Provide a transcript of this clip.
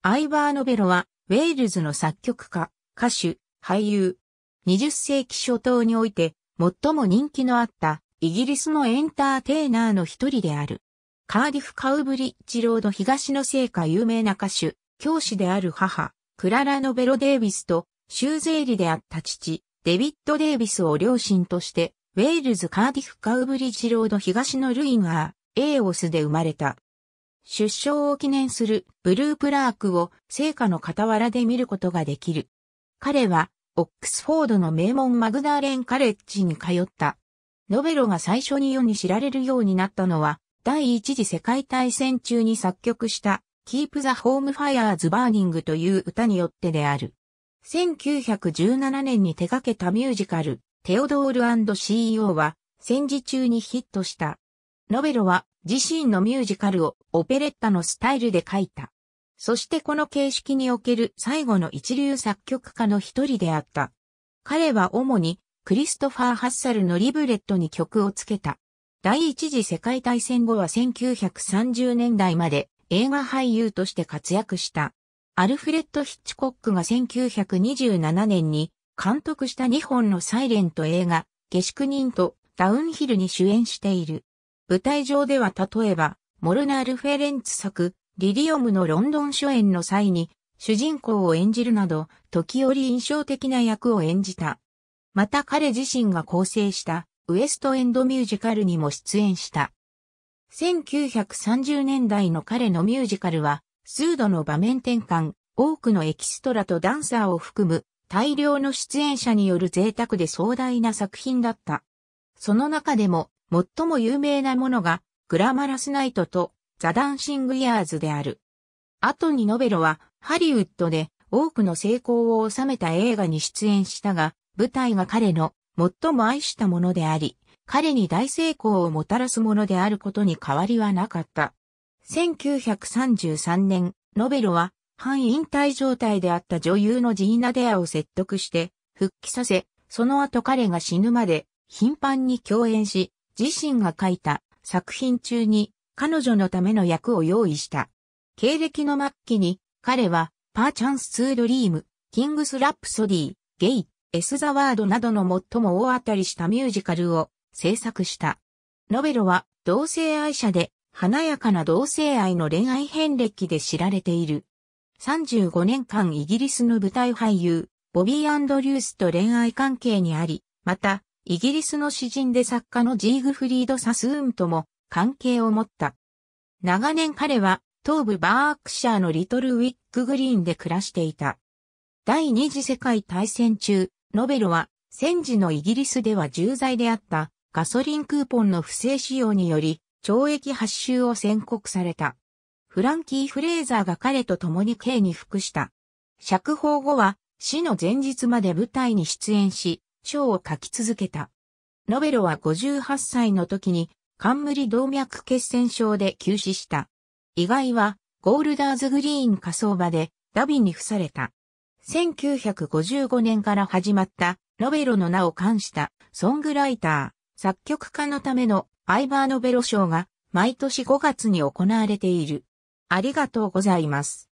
アイバー・ノベロは、ウェールズの作曲家、歌手、俳優。20世紀初頭において、最も人気のあったイギリスのエンターテイナーの一人である。カーディフ・カウブリッジロード東の聖歌有名な歌手、教師である母、クララ・ノベロ・デイビスと、ゼー理であった父、デビッド・デイビスを両親として、ウェールズ・カーディフ・カウブリッジロード東のルインガー、エーオスで生まれた。出生を記念するブループラークを聖火の傍らで見ることができる。彼は、オックスフォードの名門マグダーレンカレッジに通った。ノベロが最初に世に知られるようになったのは、第一次世界大戦中に作曲した Keep the Home Fires Burning という歌によってである。1917年に手掛けたミュージカル、テオドール &CEO は戦時中にヒットしたノベロは自身のミュージカルをオペレッタのスタイルで書いた。そしてこの形式における最後の一流作曲家の一人であった。彼は主にクリストファー・ハッサルのリブレットに曲をつけた。第一次世界大戦後は1930年代まで映画俳優として活躍した。アルフレッド・ヒッチコックが1927年に監督した2本のサイレント映画、下宿人とダウンヒルに主演している。舞台上では例えば、モルナール・フェレンツ作、リリオムのロンドン初演の際に、主人公を演じるなど、時折印象的な役を演じた。また彼自身が構成したウエストエンドミュージカルにも出演した。1930年代の彼のミュージカルは、数度の場面転換、多くのエキストラとダンサーを含む大量の出演者による贅沢で壮大な作品だった。その中でも最も有名なものが、グラマラスナイトとザ・ダンシング・イヤーズである。後にノベロは、ハリウッドで多くの成功を収めた映画に出演したが、舞台が彼の最も愛したものであり、彼に大成功をもたらすものであることに変わりはなかった。1933年、ノベロは、半引退状態であった女優のジーナ・デアを説得して、復帰させ、その後彼が死ぬまで頻繁に共演し、自身が書いた作品中に彼女のための役を用意した。経歴の末期に彼はパーチャンス・ツー・ドリーム、キングス・ラップソディ、ゲイ、エス・ザ・ワードなどの最も大当たりしたミュージカルを制作した。ノベロは同性愛者で華やかな同性愛の恋愛遍歴で知られている。35年間イギリスの舞台俳優、ボビー・アンドリュースと恋愛関係にあり、また、イギリスの詩人で作家のジーグフリード・サスーンとも関係を持った。長年彼は東部バークシャーのリトルウィッググリーンで暮らしていた。第二次世界大戦中、ノベルは戦時のイギリスでは重罪であったガソリンクーポンの不正使用により懲役発収を宣告された。フランキー・フレーザーが彼と共に刑に服した。釈放後は死の前日まで舞台に出演し、書を書き続けた。ノベロは58歳の時に冠動脈血栓症で急死した。意外はゴールダーズグリーン火葬場でダビに付された。1955年から始まったノベロの名を冠したソングライター、作曲家のためのアイバーノベロ賞が毎年5月に行われている。ありがとうございます。